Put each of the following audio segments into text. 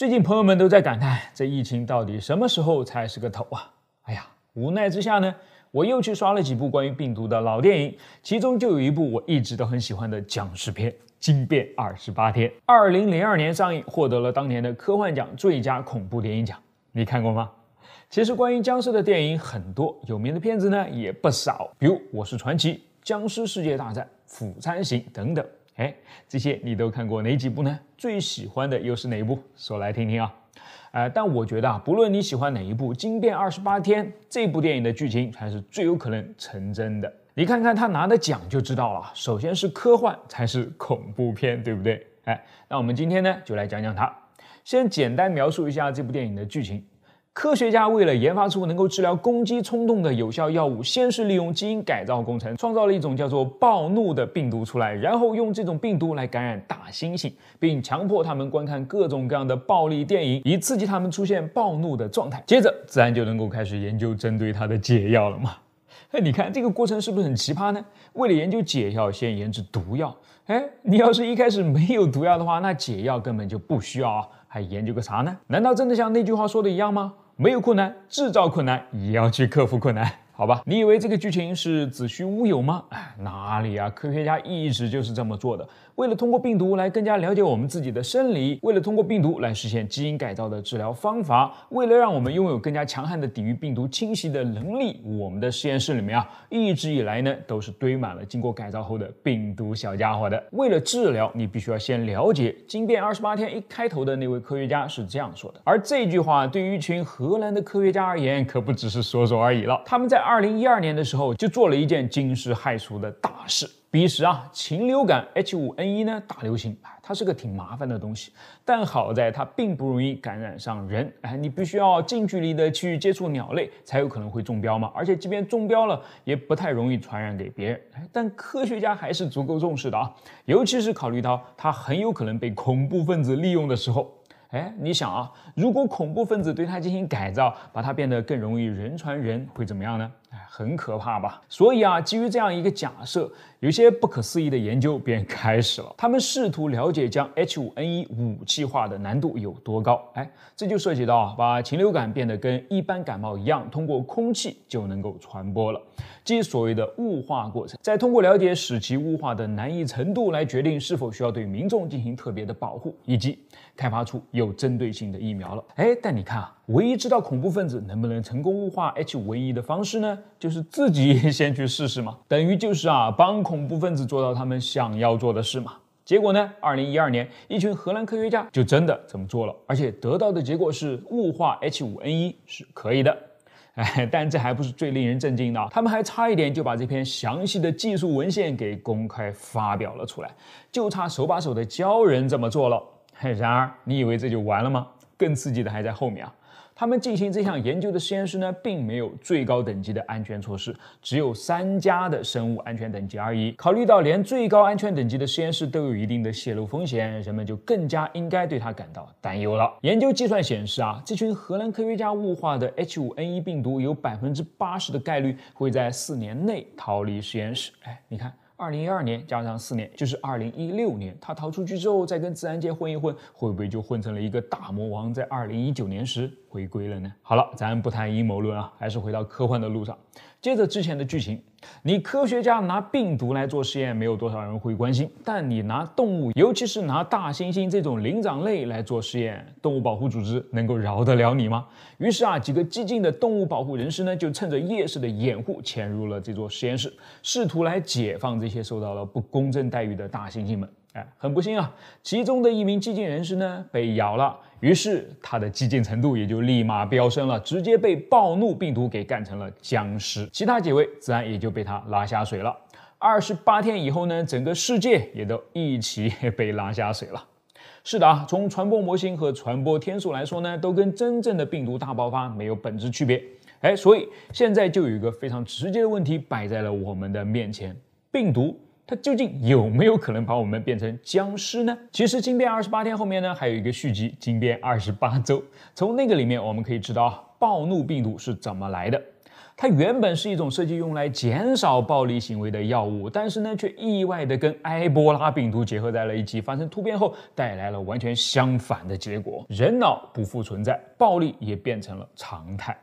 最近朋友们都在感叹，这疫情到底什么时候才是个头啊？哎呀，无奈之下呢，我又去刷了几部关于病毒的老电影，其中就有一部我一直都很喜欢的僵尸片《惊变二十八天》，二零零二年上映，获得了当年的科幻奖最佳恐怖电影奖。你看过吗？其实关于僵尸的电影很多，有名的片子呢也不少，比如《我是传奇》《僵尸世界大战》《釜山行》等等。哎，这些你都看过哪几部呢？最喜欢的又是哪一部？说来听听啊！呃，但我觉得啊，不论你喜欢哪一部，《惊变二十八天》这部电影的剧情才是最有可能成真的。你看看他拿的奖就知道了。首先是科幻，才是恐怖片，对不对？哎，那我们今天呢，就来讲讲它，先简单描述一下这部电影的剧情。科学家为了研发出能够治疗攻击冲动的有效药物，先是利用基因改造工程创造了一种叫做暴怒的病毒出来，然后用这种病毒来感染大猩猩，并强迫他们观看各种各样的暴力电影，以刺激他们出现暴怒的状态。接着，自然就能够开始研究针对它的解药了嘛？哎，你看这个过程是不是很奇葩呢？为了研究解药，先研制毒药。哎，你要是一开始没有毒药的话，那解药根本就不需要，啊，还研究个啥呢？难道真的像那句话说的一样吗？没有困难，制造困难，也要去克服困难。好吧，你以为这个剧情是子虚乌有吗？哎，哪里啊！科学家一直就是这么做的，为了通过病毒来更加了解我们自己的生理，为了通过病毒来实现基因改造的治疗方法，为了让我们拥有更加强悍的抵御病毒侵袭的能力，我们的实验室里面啊，一直以来呢，都是堆满了经过改造后的病毒小家伙的。为了治疗，你必须要先了解《惊变二十八天》一开头的那位科学家是这样说的，而这句话对于一群荷兰的科学家而言，可不只是说说而已了，他们在。二零一二年的时候就做了一件惊世骇俗的大事。彼时啊，禽流感 H5N1 呢大流行，它是个挺麻烦的东西，但好在它并不容易感染上人，哎，你必须要近距离的去接触鸟类才有可能会中标嘛。而且即便中标了，也不太容易传染给别人。但科学家还是足够重视的啊，尤其是考虑到它很有可能被恐怖分子利用的时候，哎，你想啊，如果恐怖分子对它进行改造，把它变得更容易人传人，会怎么样呢？哎，很可怕吧？所以啊，基于这样一个假设，有些不可思议的研究便开始了。他们试图了解将 H5N1 武器化的难度有多高。哎，这就涉及到把禽流感变得跟一般感冒一样，通过空气就能够传播了，即所谓的雾化过程。再通过了解使其雾化的难易程度，来决定是否需要对民众进行特别的保护，以及开发出有针对性的疫苗了。哎，但你看啊。唯一知道恐怖分子能不能成功物化 H5N1 的方式呢，就是自己 先去试试嘛，等于就是啊帮恐怖分子做到他们想要做的事嘛。结果呢，二零一二年，一群荷兰科学家就真的这么做了，而且得到的结果是物化 H5N1 是可以的。哎，但这还不是最令人震惊的，他们还差一点就把这篇详细的技术文献给公开发表了出来，就差手把手的教人怎么做了。然而，你以为这就完了吗？更刺激的还在后面啊！他们进行这项研究的实验室呢，并没有最高等级的安全措施，只有三家的生物安全等级而已。考虑到连最高安全等级的实验室都有一定的泄露风险，人们就更加应该对它感到担忧了。研究计算显示啊，这群荷兰科学家雾化的 H5N1 病毒有百分之八十的概率会在四年内逃离实验室。哎，你看，二零一二年加上四年就是二零一六年，他逃出去之后再跟自然界混一混，会不会就混成了一个大魔王？在二零一九年时。回归了呢。好了，咱不谈阴谋论啊，还是回到科幻的路上。接着之前的剧情，你科学家拿病毒来做实验，没有多少人会关心；但你拿动物，尤其是拿大猩猩这种灵长类来做实验，动物保护组织能够饶得了你吗？于是啊，几个激进的动物保护人士呢，就趁着夜市的掩护，潜入了这座实验室，试图来解放这些受到了不公正待遇的大猩猩们。哎，很不幸啊，其中的一名激进人士呢被咬了，于是他的激进程度也就立马飙升了，直接被暴怒病毒给干成了僵尸，其他几位自然也就被他拉下水了。二十八天以后呢，整个世界也都一起 被拉下水了。是的啊，从传播模型和传播天数来说呢，都跟真正的病毒大爆发没有本质区别。哎，所以现在就有一个非常直接的问题摆在了我们的面前：病毒。它究竟有没有可能把我们变成僵尸呢？其实《惊变二十八天》后面呢还有一个续集《惊变二十八周》，从那个里面我们可以知道暴怒病毒是怎么来的。它原本是一种设计用来减少暴力行为的药物，但是呢却意外的跟埃博拉病毒结合在了一起，发生突变后带来了完全相反的结果：人脑不复存在，暴力也变成了常态。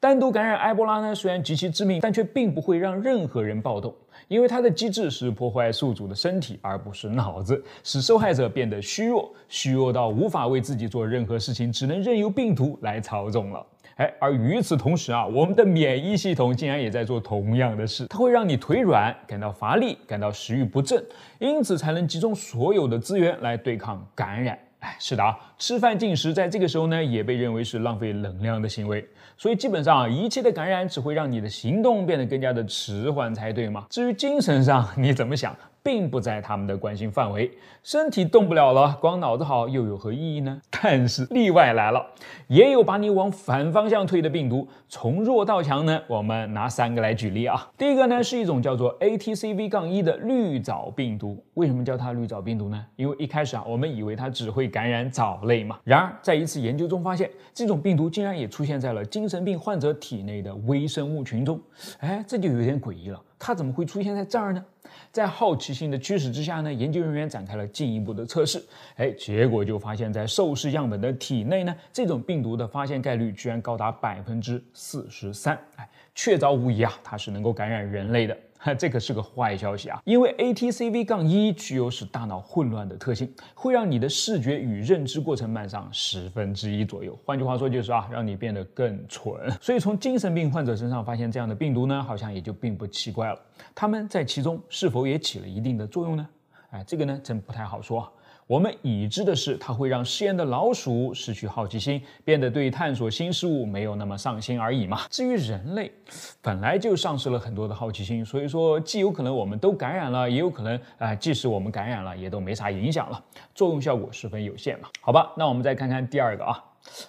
单独感染埃博拉呢，虽然极其致命，但却并不会让任何人暴动，因为它的机制是破坏宿主的身体，而不是脑子，使受害者变得虚弱，虚弱到无法为自己做任何事情，只能任由病毒来操纵了。哎，而与此同时啊，我们的免疫系统竟然也在做同样的事，它会让你腿软，感到乏力，感到食欲不振，因此才能集中所有的资源来对抗感染。哎，是的啊，吃饭进食在这个时候呢，也被认为是浪费能量的行为。所以基本上，一切的感染只会让你的行动变得更加的迟缓才对嘛。至于精神上，你怎么想？并不在他们的关心范围。身体动不了了，光脑子好又有何意义呢？但是例外来了，也有把你往反方向推的病毒。从弱到强呢？我们拿三个来举例啊。第一个呢是一种叫做 ATCV-1 杠的绿藻病毒。为什么叫它绿藻病毒呢？因为一开始啊，我们以为它只会感染藻类嘛。然而在一次研究中发现，这种病毒竟然也出现在了精神病患者体内的微生物群中。哎，这就有点诡异了。它怎么会出现在这儿呢？在好奇心的驱使之下呢，研究人员展开了进一步的测试。哎，结果就发现，在受试样本的体内呢，这种病毒的发现概率居然高达百分之四十三。哎，确凿无疑啊，它是能够感染人类的。哈，这可是个坏消息啊！因为 ATCV 杠一具有使大脑混乱的特性，会让你的视觉与认知过程慢上十分之一左右。换句话说，就是啊，让你变得更蠢。所以从精神病患者身上发现这样的病毒呢，好像也就并不奇怪了。他们在其中是否也起了一定的作用呢？哎，这个呢，真不太好说。我们已知的是，它会让试验的老鼠失去好奇心，变得对探索新事物没有那么上心而已嘛。至于人类，本来就丧失了很多的好奇心，所以说，既有可能我们都感染了，也有可能啊，即使我们感染了，也都没啥影响了，作用效果十分有限嘛。好吧，那我们再看看第二个啊，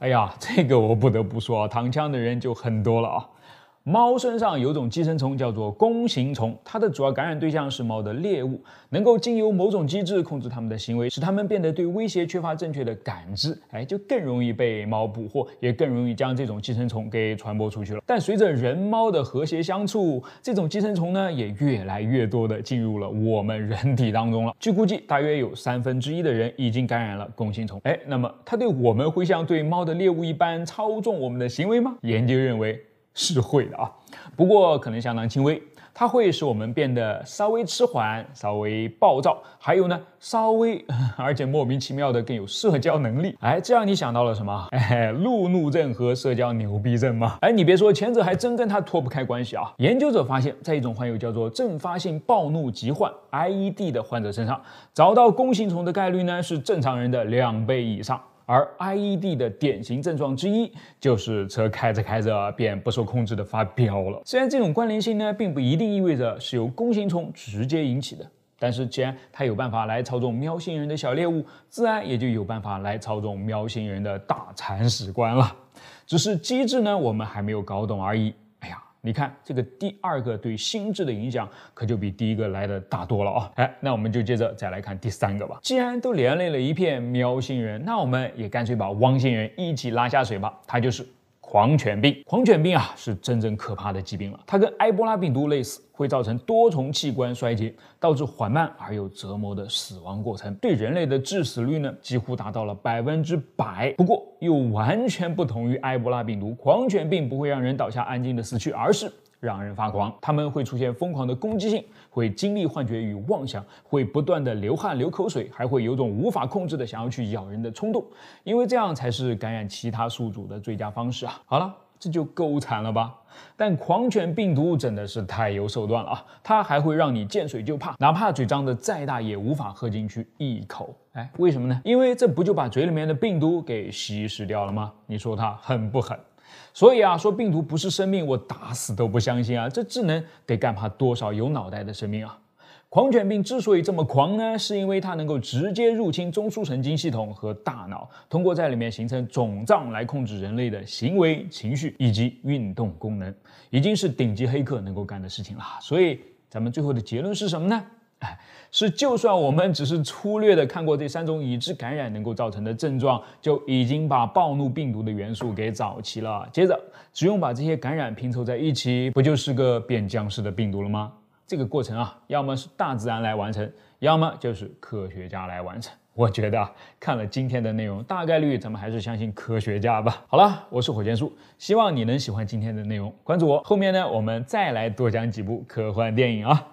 哎呀，这个我不得不说，啊，躺枪的人就很多了啊。猫身上有种寄生虫叫做弓形虫，它的主要感染对象是猫的猎物，能够经由某种机制控制它们的行为，使它们变得对威胁缺乏正确的感知，哎，就更容易被猫捕获，也更容易将这种寄生虫给传播出去了。但随着人猫的和谐相处，这种寄生虫呢，也越来越多的进入了我们人体当中了。据估计，大约有三分之一的人已经感染了弓形虫。哎，那么它对我们会像对猫的猎物一般操纵我们的行为吗？研究认为。是会的啊，不过可能相当轻微，它会使我们变得稍微迟缓、稍微暴躁，还有呢，稍微 而且莫名其妙的更有社交能力。哎，这让你想到了什么？哎，路怒症和社交牛逼症吗？哎，你别说，前者还真跟他脱不开关系啊。研究者发现，在一种患有叫做阵发性暴怒疾患 （IED） 的患者身上，找到弓形虫的概率呢是正常人的两倍以上。而 IED 的典型症状之一就是车开着开着便不受控制的发飙了。虽然这种关联性呢，并不一定意味着是由弓形虫直接引起的，但是既然它有办法来操纵喵星人的小猎物，自然也就有办法来操纵喵星人的大铲屎官了。只是机制呢，我们还没有搞懂而已。你看，这个第二个对心智的影响可就比第一个来的大多了啊！哎，那我们就接着再来看第三个吧。既然都连累了一片喵星人，那我们也干脆把汪星人一起拉下水吧。他就是。狂犬病，狂犬病啊，是真正可怕的疾病了。它跟埃博拉病毒类似，会造成多重器官衰竭，导致缓慢而又折磨的死亡过程。对人类的致死率呢，几乎达到了百分之百。不过，又完全不同于埃博拉病毒，狂犬病不会让人倒下、安静的死去，而是。让人发狂，他们会出现疯狂的攻击性，会经历幻觉与妄想，会不断的流汗流口水，还会有种无法控制的想要去咬人的冲动，因为这样才是感染其他宿主的最佳方式啊！好了，这就够惨了吧？但狂犬病毒真的是太有手段了啊！它还会让你见水就怕，哪怕嘴张的再大也无法喝进去一口。哎，为什么呢？因为这不就把嘴里面的病毒给稀释掉了吗？你说它狠不狠？所以啊，说病毒不是生命，我打死都不相信啊！这智能得干趴多少有脑袋的生命啊？狂犬病之所以这么狂呢，是因为它能够直接入侵中枢神经系统和大脑，通过在里面形成肿胀来控制人类的行为、情绪以及运动功能，已经是顶级黑客能够干的事情了。所以，咱们最后的结论是什么呢？哎，是，就算我们只是粗略的看过这三种已知感染能够造成的症状，就已经把暴怒病毒的元素给找齐了。接着，只用把这些感染拼凑在一起，不就是个变僵尸的病毒了吗？这个过程啊，要么是大自然来完成，要么就是科学家来完成。我觉得看了今天的内容，大概率咱们还是相信科学家吧。好了，我是火箭叔，希望你能喜欢今天的内容，关注我。后面呢，我们再来多讲几部科幻电影啊。